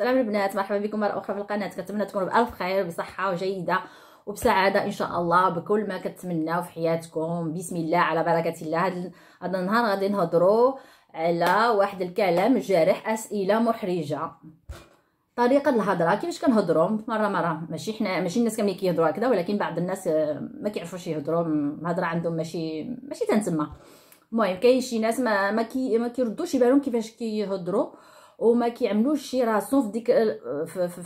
السلام البنات مرحبا بكم مره اخرى في القناه كنتمنى تكونوا بالف خير بصحه وجيده وبسعاده ان شاء الله بكل ما كتمناو في حياتكم بسم الله على بركه الله هذا النهار غادي نهضروا على واحد الكلام جارح اسئله محرجه طريقه الهضره كيفاش كنهضروا مره مره ماشي حنا ماشي الناس كاملين كيهضروا هكذا ولكن بعض الناس آه، ما كيعرفوش يهضروا الهضره عندهم ماشي ماشي تنتما المهم كاين شي ناس ما ما, كي ما كيردوش يبالهم كيفاش كيهضروا وما كيعملوش شي راسون في ديك آه، في في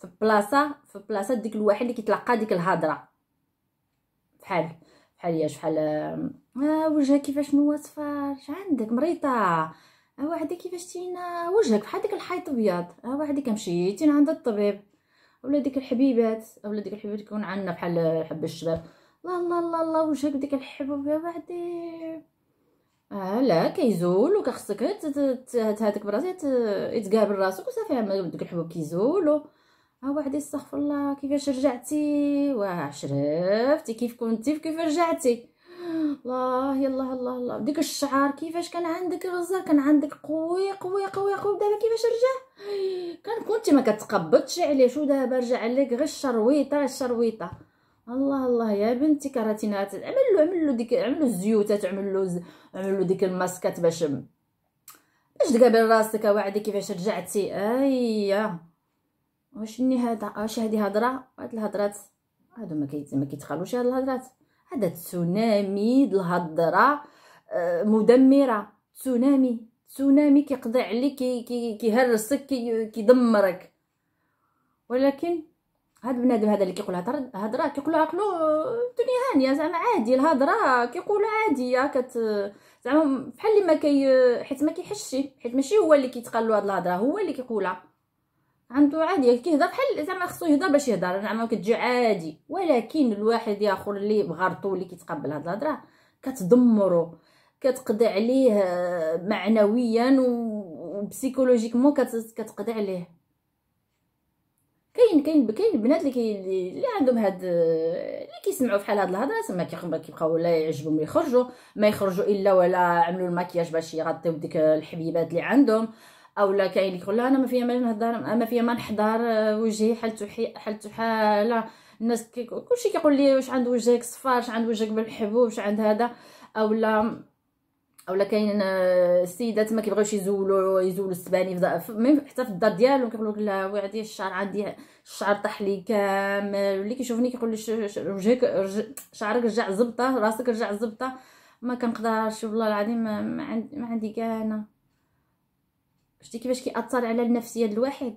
في بلاصه في بلاصه ديك الواحد اللي كيتلقى ديك الهضره بحال بحال ياش بحال آه،, آه وجهك كيفاش نوا صفار عندك مريضه اه وحدي كيفاش تينا وجهك بحال ديك الحيط ابيض اه وحدي كمشيتي عند الطبيب ولا ديك الحبيبات ولا ديك الحبيبات تكون عندنا بحال حب الشباب لا لا لا لا وجهك ديك الحبوب يا وحدي لا كيزول وكخصك هذاك براسي تقابل راسك وصافي دوك الحبوب كيزولوا ها واحد استغفر الله كيفاش رجعتي واه شرفتي كيف كنتي كيف رجعتي الله يلا الله الله ديك الشعر كيفاش كان عندك غزه كان عندك قوي قوي قوي قوي دابا كيفاش رجع كان كنتي ما كتقبضش عليه شو دابا رجع لك غير الشرويطه الشرويطه الله الله يا بنتي كرهتينا عملوا عملوا ديك عملوا الزيوتات عملوا عملوا ديك الماسكات باش باش تقابل راسك واعدي كيفاش رجعتي ايا واش ني هذا واش هادي هضره هاد الهضرات هادو ما كيت ما كيتخلوش هاد الهضرات هذا تسونامي الهضره آه، مدمره تسونامي تسونامي كيقضي عليك كي كيهرسك كي كيدمرك ولكن هاد بنادم هذا اللي كيقول هضره كيقول عقلو الدنيا هانيه زعما عادي الهضره كيقول عاديه كت زعما بحال اللي ما كي حيت ما كيحسش حيت ماشي هو اللي كيتقال له هاد الهضره هو اللي كيقولها عنده عادي كيهضر بحال زعما خصو يهضر باش يهضر زعما كتجي عادي ولكن الواحد اخر اللي بغرضو اللي كيتقبل هاد الهضره كتدمرو كتقضي عليه معنويا وبسيكولوجيكمون كتقضي عليه كاين كاين كاين البنات اللي اللي عندهم هاد اللي كيسمعوا بحال هاد الهضره تما كيبقاو لا يعجبهم يخرجوا ما يخرجوا الا ولا عملوا الماكياج باش يغطيو ديك الحبيبات اللي عندهم اولا كاين اللي يقول لا انا ما فيها ما نهضر ما فيها ما نحضر وجهي حالته حالته حاله الناس كلشي كيقول لي واش عند وجهك صفار واش عند وجهك بالحبوب واش عند هذا اولا اولا كاين آه، السيدات ما كيبغيوش يزولوا يزولوا السباني حتى في الدار ديالهم كيقولوا لك لا وعدي الشعر عندي الشعر طاح لي كامل واللي كيشوفني كيقول لي وجهك شعرك رجع زبطه راسك رجع زبطه ما كنقدرش والله العظيم ما, ما عندي كاع شتي كيفاش كيأثر على النفسيه الواحد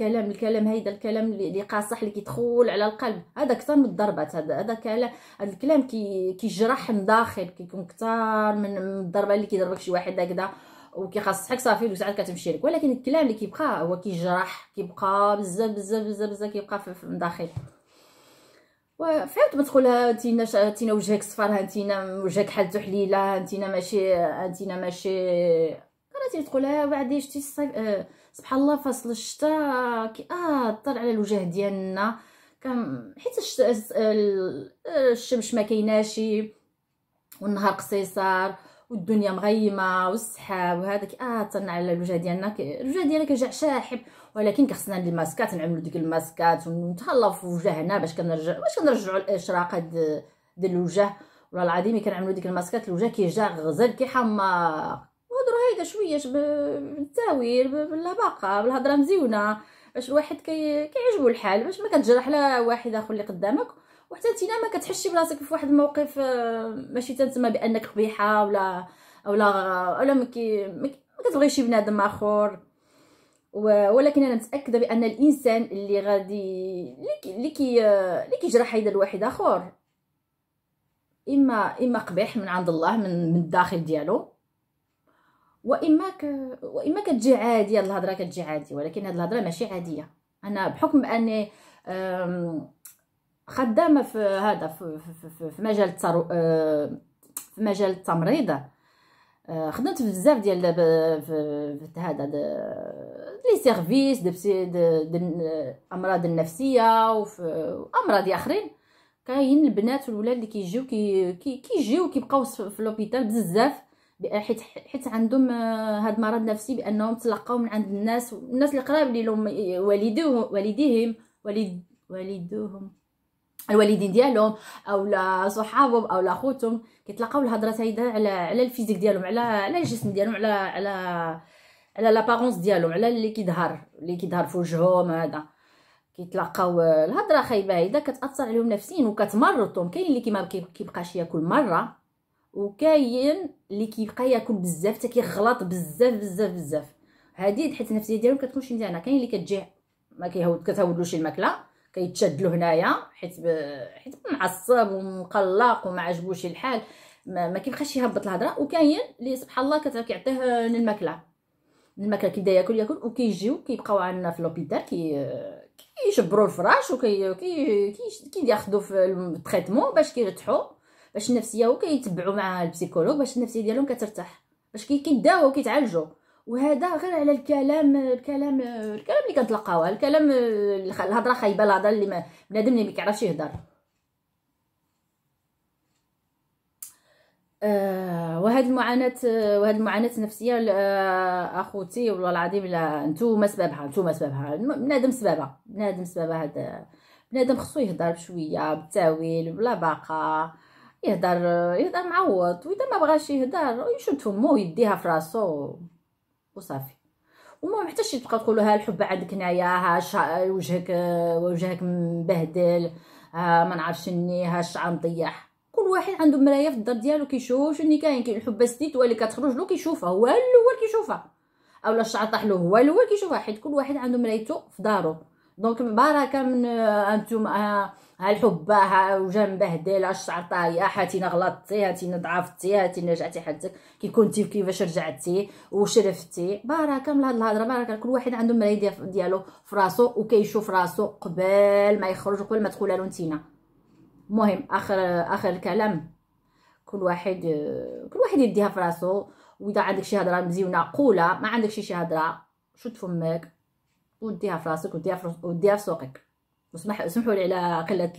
كلام الكلام هيدا الكلام اللي قاصح اللي كيدخل على القلب هذا اكثر من الضربات هذا هذا كلام هذا الكلام كي كيجرح من داخل كيكون اكثر من الضربه اللي كيضربك شي واحد هكذا وكيخصحك صافي وساعات كتمشي لك ولكن الكلام اللي كيبقى هو كيجرح كيبقى بزاف بزاف بزاف بزاف كيبقى في الداخل وفهمت ما تقول هانتينا هانتينا وجهك صفر هانتينا وجهك حالتو حليله هانتينا ماشي هانتينا ماشي انا تقول بعدي شتي الصيف آه، سبحان الله فصل الشتاء كي اه طلع على الوجه ديالنا كان حيت الشمس ما كايناش والنهار قصيصار والدنيا مغيمه والسحاب وهذاك اه طلع على الوجه ديالنا الوجه ديالنا كيرجع شاحب ولكن كخصنا الماسكات نعملو ديك الماسكات ونتهلاو في وجهنا باش كنرجع باش كنرجعوا الاشراقه ديال الوجه والله العظيم كنعملو ديك الماسكات الوجه كيرجع غزال كيحمق زايده شويه بالتاويل باللباقه بالهضره مزيونه باش الواحد كي كيعجبو الحال باش ما كتجرح لا واحد اخر اللي قدامك وحتى انت ما كتحشي براسك في واحد الموقف آه، ماشي تنتما بانك قبيحه ولا ولا ولا ما كتبغيش شي بنادم اخر ولكن انا متاكده بان الانسان اللي غادي اللي كي اللي كيجرح هذا الواحد اخر اما اما قبيح من عند الله من من الداخل ديالو واما ك... واما كتجي هاد الهضره كتجي عادي ولكن هاد الهضره ماشي عاديه انا بحكم اني خدامه في هذا في, في, في مجال الترو... في مجال التمريض آه، خدمت بزاف ديال في هذا لي سيرفيس دو الامراض النفسيه وفي امراض اخرين كاين البنات والولاد اللي كيجيو كيجيو كي كيبقاو في لوبيتال بزاف حيت حيت عندهم آه، هاد المرض النفسي بانهم تلقاو من عند الناس الناس اللي قراب ليهم آه، والديهم والديهم والد والدوهم الوالدين ديالهم اولا صحابهم اولا خوتهم كيتلاقاو الهضره هيدا على على الفيزيك ديالهم على على الجسم ديالهم على على على لابارونس ديالهم على اللي كيظهر اللي كيظهر في وجههم هذا كيتلاقاو آه، الهضره خايبه هيدا كتاثر عليهم نفسيا وكتمرضهم كاين اللي كيما كيبقاش ياكل مره وكاين اللي كيبقى ياكل بزاف حتى كيغلط بزاف بزاف بزاف هادي حيت النفسيه ديالو كتكونش مزيانه كاين اللي كتجي ما كيهود كتهودلوش الماكله كيتشد له هنايا حيت ب... حيت معصب ومقلق وما عجبوش الحال ما, ما كيبقاش يهبط الهضره وكاين اللي سبحان الله كتعطيه الماكله الماكله كيبدا ياكل ياكل وكيجيو كيبقاو عندنا في لوبيتال كي كيشبروا الفراش وكي كي كياخذوا في التريتمون باش كيرتحوا باش النفسيه وكيتبعوا مع البسيكولوج باش النفسيه ديالهم كترتاح باش كيداو وكيتعالجوا وهذا غير على الكلام الكلام الكلام اللي كنتلقاوه الكلام الهضره خايبه الهضره اللي بنادم اللي ما كيعرفش يهضر آه وهاد المعاناه وهاد المعاناه النفسيه آه، اخوتي والله العظيم لا نتوما سببها نتوما سببها بنادم سببها بنادم سببها هذا بنادم خصو يهضر بشويه بالتاويل بلا باقه يهدر يهدر معوض واذا ما بغاش يهدر يشد فمو يديها في راسو وصافي وما محتاجش تبقى تقولها الحب عندك هنايا ها وجهك وجهك مبهدل ها ما نعرفش ني ها الشعر مطيح كل واحد عنده مرايا في الدار ديالو كيشوف شنو كاين كاين الحبه ستيت اللي كتخرج له كيشوفها هو الاول كيشوفها اولا الشعر طاح له هو الاول كيشوفها حيت كل واحد عنده مرايته في دارو دونك بركه من انتم آه ها الحبه ها وجه مبهدل ها الشعر طايح هاتينا غلطتي هاتينا ضعفتي هاتينا رجعتي حدك كي كنتي كيفاش رجعتي وشرفتي بركه من هاد الهضره بركه كل واحد عنده المرايه ديالو في راسو وكيشوف راسو قبل ما يخرج قبل ما تقولها له نتينا المهم اخر اخر الكلام كل واحد كل واحد يديها في راسو واذا عندك شي هضره مزيونه قولها ما عندك شي شي هضره شد فمك وديها في راسك وديها في, وديها في سوقك وسمح سمحوا لي على قله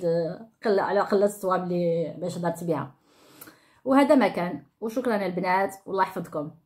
قله على قله الصواب اللي باش هضرت بها وهذا ما كان وشكرا البنات والله يحفظكم